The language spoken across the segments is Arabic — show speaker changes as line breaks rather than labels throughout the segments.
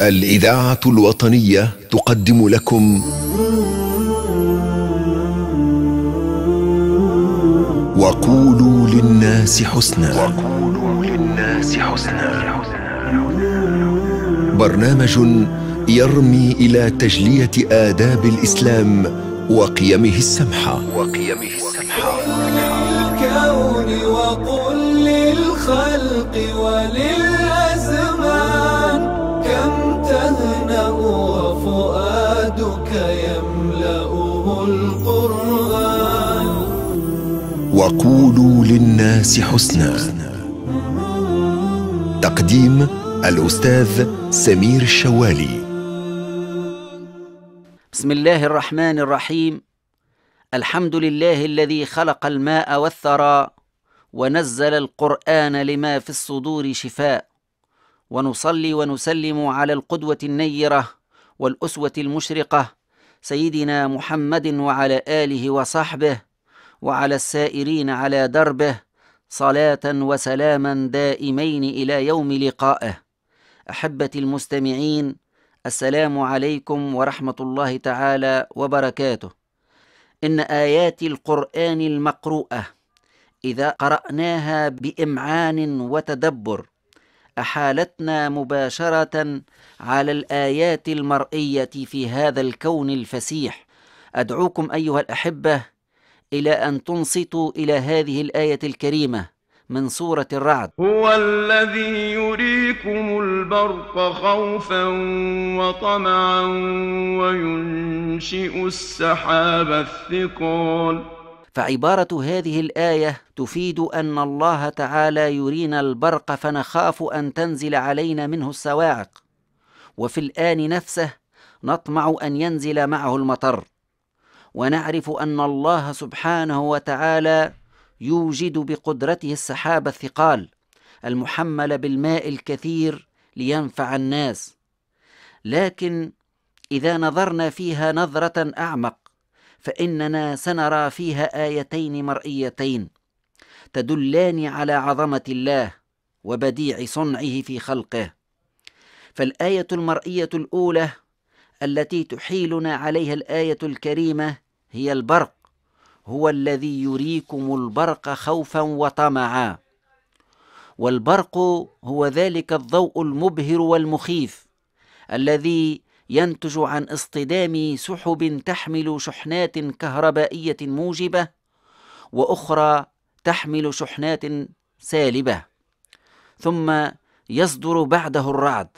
الإذاعة الوطنية تقدم لكم وقولوا للناس حسنا وقولوا للناس حسنا برنامج يرمي إلى تجلية آداب الإسلام وقيمه السمحة وقيمه السمحة الكون وقل للخلق ولل يملأه القرآن وقولوا للناس حسنا تقديم الأستاذ سمير الشوالي
بسم الله الرحمن الرحيم الحمد لله الذي خلق الماء والثرى ونزل القرآن لما في الصدور شفاء ونصلي ونسلم على القدوة النيرة والأسوة المشرقة سيدنا محمد وعلى آله وصحبه وعلى السائرين على دربه صلاة وسلاما دائمين إلى يوم لقائه أحبتي المستمعين السلام عليكم ورحمة الله تعالى وبركاته إن آيات القرآن المقروءة إذا قرأناها بإمعان وتدبر احالتنا مباشره على الايات المرئيه في هذا الكون الفسيح ادعوكم ايها الاحبه الى ان تنصتوا الى هذه الايه الكريمه من سورة الرعد
هو الذي يريكم البرق خوفا
وطمعا وينشئ السحاب الثقال فعباره هذه الايه تفيد ان الله تعالى يرينا البرق فنخاف ان تنزل علينا منه السواعق وفي الان نفسه نطمع ان ينزل معه المطر ونعرف ان الله سبحانه وتعالى يوجد بقدرته السحاب الثقال المحمل بالماء الكثير لينفع الناس لكن اذا نظرنا فيها نظره اعمق فاننا سنرى فيها ايتين مرئيتين تدلان على عظمه الله وبديع صنعه في خلقه فالايه المرئيه الاولى التي تحيلنا عليها الايه الكريمه هي البرق هو الذي يريكم البرق خوفا وطمعا والبرق هو ذلك الضوء المبهر والمخيف الذي ينتج عن اصطدام سحب تحمل شحنات كهربائيه موجبه واخرى تحمل شحنات سالبه ثم يصدر بعده الرعد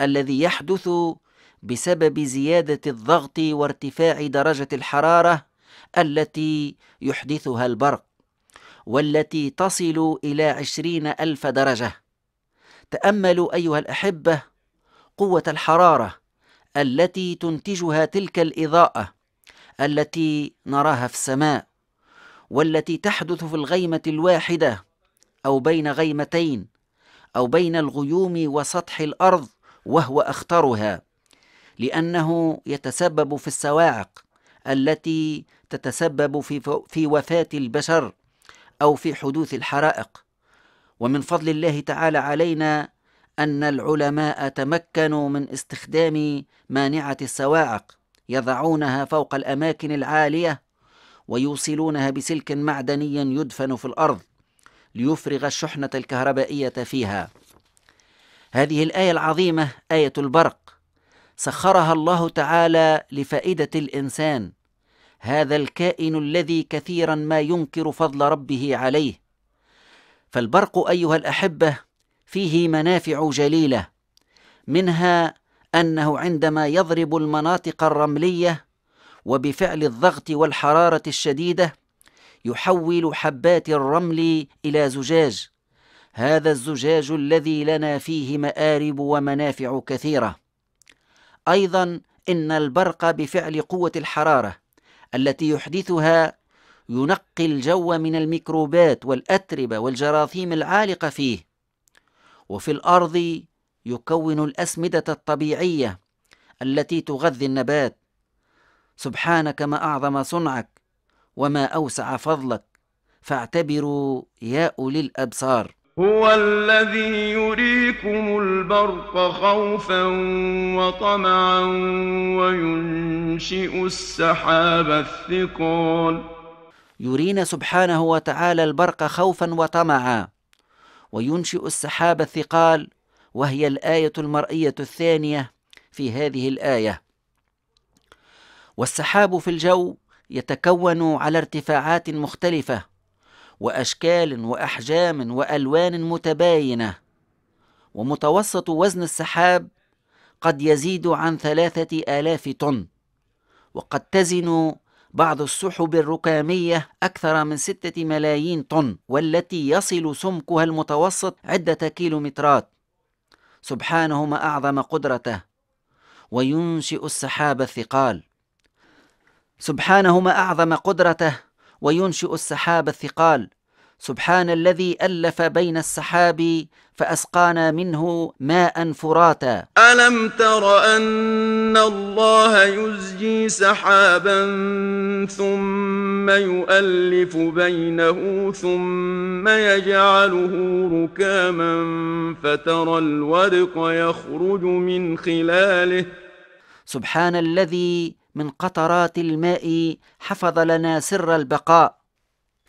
الذي يحدث بسبب زياده الضغط وارتفاع درجه الحراره التي يحدثها البرق والتي تصل الى عشرين الف درجه تاملوا ايها الاحبه قوه الحراره التي تنتجها تلك الاضاءه التي نراها في السماء والتي تحدث في الغيمه الواحده او بين غيمتين او بين الغيوم وسطح الارض وهو اخطرها لانه يتسبب في السواعق التي تتسبب في, في وفاه البشر او في حدوث الحرائق ومن فضل الله تعالى علينا أن العلماء تمكنوا من استخدام مانعة السواعق يضعونها فوق الأماكن العالية ويوصلونها بسلك معدني يدفن في الأرض ليفرغ الشحنة الكهربائية فيها. هذه الآية العظيمة آية البرق سخرها الله تعالى لفائدة الإنسان هذا الكائن الذي كثيرا ما ينكر فضل ربه عليه. فالبرق أيها الأحبة فيه منافع جليله منها انه عندما يضرب المناطق الرمليه وبفعل الضغط والحراره الشديده يحول حبات الرمل الى زجاج هذا الزجاج الذي لنا فيه مارب ومنافع كثيره ايضا ان البرق بفعل قوه الحراره التي يحدثها ينقي الجو من الميكروبات والاتربه والجراثيم العالقه فيه وفي الأرض يكون الأسمدة الطبيعية التي تغذي النبات سبحانك ما أعظم صنعك وما أوسع فضلك فاعتبروا يا أولي الأبصار هو الذي يريكم البرق خوفا وطمعا وينشئ السحاب الثقال يرينا سبحانه وتعالى البرق خوفا وطمعا وينشئ السحاب الثقال وهي الآية المرئية الثانية في هذه الآية والسحاب في الجو يتكون على ارتفاعات مختلفة وأشكال وأحجام وألوان متباينة ومتوسط وزن السحاب قد يزيد عن ثلاثة آلاف طن وقد تزن بعض السحب الركامية أكثر من ستة ملايين طن والتي يصل سمكها المتوسط عدة كيلومترات سبحانه ما أعظم قدرته وينشئ السحاب الثقال سبحانه ما أعظم قدرته وينشئ السحاب الثقال سبحان الذي ألف بين السحاب فأسقانا منه ماء فراتا
ألم تر أن الله يزجي سحابا ثم يؤلف بينه ثم يجعله ركاما فترى الورق يخرج من خلاله
سبحان الذي من قطرات الماء حفظ لنا سر البقاء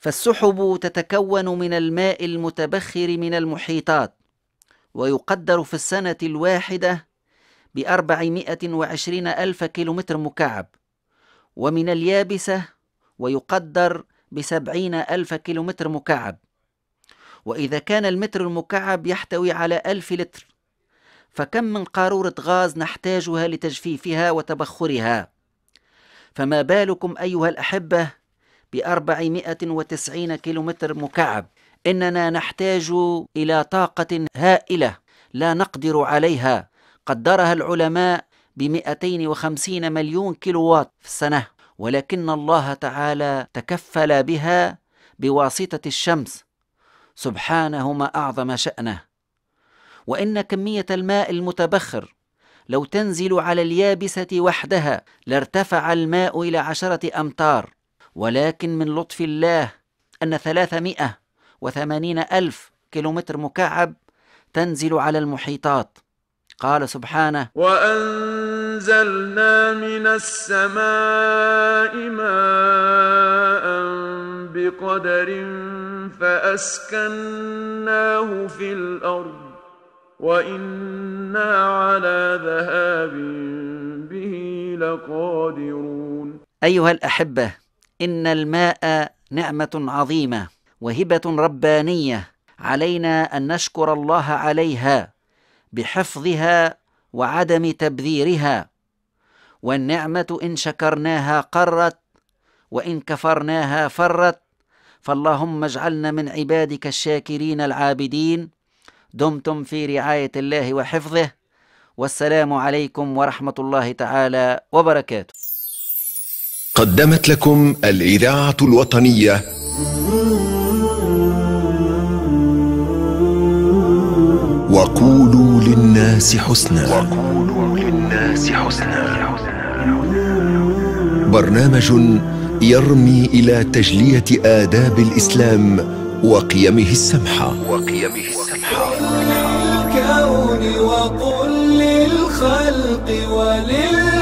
فالسحب تتكون من الماء المتبخر من المحيطات ويقدر في السنة الواحدة بأربعمائة وعشرين ألف كيلومتر مكعب ومن اليابسة ويقدر بسبعين ألف كيلومتر مكعب وإذا كان المتر المكعب يحتوي على ألف لتر فكم من قارورة غاز نحتاجها لتجفيفها وتبخرها فما بالكم أيها الأحبة بأربعمائة وتسعين كيلومتر مكعب إننا نحتاج إلى طاقة هائلة لا نقدر عليها قدرها العلماء بمئتين وخمسين مليون كيلووات في السنة ولكن الله تعالى تكفل بها بواسطة الشمس سبحانه ما أعظم شأنه وإن كمية الماء المتبخر لو تنزل على اليابسة وحدها لارتفع الماء إلى عشرة أمتار ولكن من لطف الله أن ثلاثمائة وثمانين ألف كيلومتر مكعب تنزل على المحيطات قال سبحانه
وأنزلنا من السماء ماء بقدر فأسكناه في الأرض وإنا على ذهاب به لقادرون
أيها الأحبة إن الماء نعمة عظيمة وهبة ربانية علينا أن نشكر الله عليها بحفظها وعدم تبذيرها والنعمة إن شكرناها قرت وإن كفرناها فرت فاللهم اجعلنا من عبادك الشاكرين العابدين دمتم في رعاية الله وحفظه والسلام عليكم ورحمة الله تعالى وبركاته
قدمت لكم الإذاعة الوطنية وقولوا للناس حسنا وقولوا للناس حسنا برنامج يرمي إلى تجلية آداب الإسلام وقيمه السمحة وقيمه
السمحة
الكون وقل للخلق ولل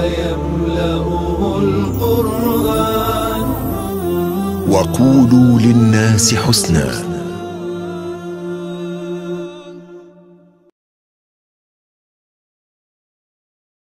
يملأه القرآن وقولوا للناس حسناً